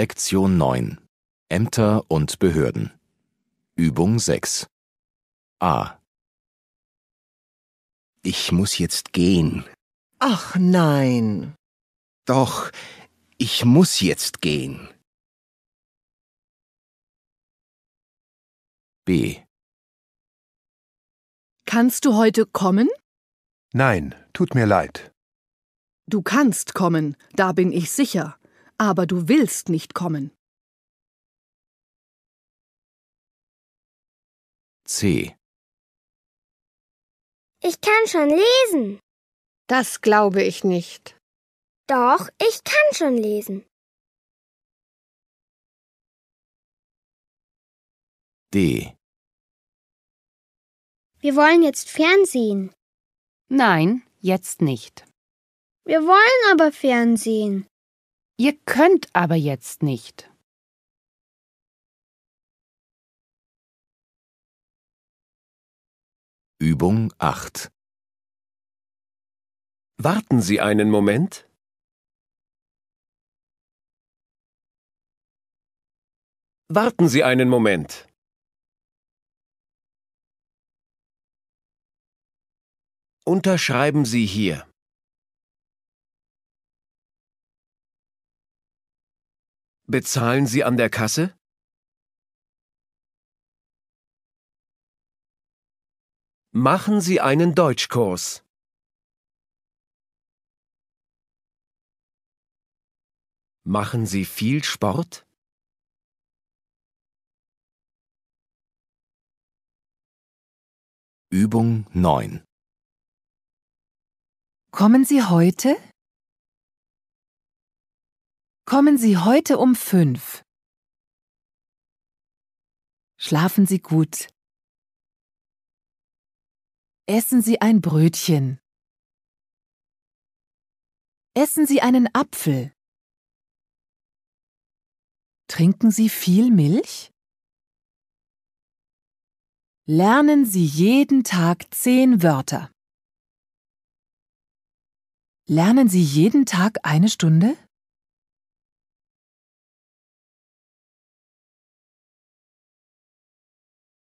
Lektion 9 Ämter und Behörden Übung 6 A Ich muss jetzt gehen. Ach nein. Doch, ich muss jetzt gehen. B Kannst du heute kommen? Nein, tut mir leid. Du kannst kommen, da bin ich sicher aber du willst nicht kommen. C. Ich kann schon lesen. Das glaube ich nicht. Doch, ich kann schon lesen. D. Wir wollen jetzt Fernsehen. Nein, jetzt nicht. Wir wollen aber Fernsehen. Ihr könnt aber jetzt nicht. Übung 8 Warten Sie einen Moment. Warten Sie einen Moment. Unterschreiben Sie hier. Bezahlen Sie an der Kasse? Machen Sie einen Deutschkurs. Machen Sie viel Sport? Übung 9 Kommen Sie heute? Kommen Sie heute um fünf. Schlafen Sie gut. Essen Sie ein Brötchen. Essen Sie einen Apfel. Trinken Sie viel Milch? Lernen Sie jeden Tag zehn Wörter. Lernen Sie jeden Tag eine Stunde?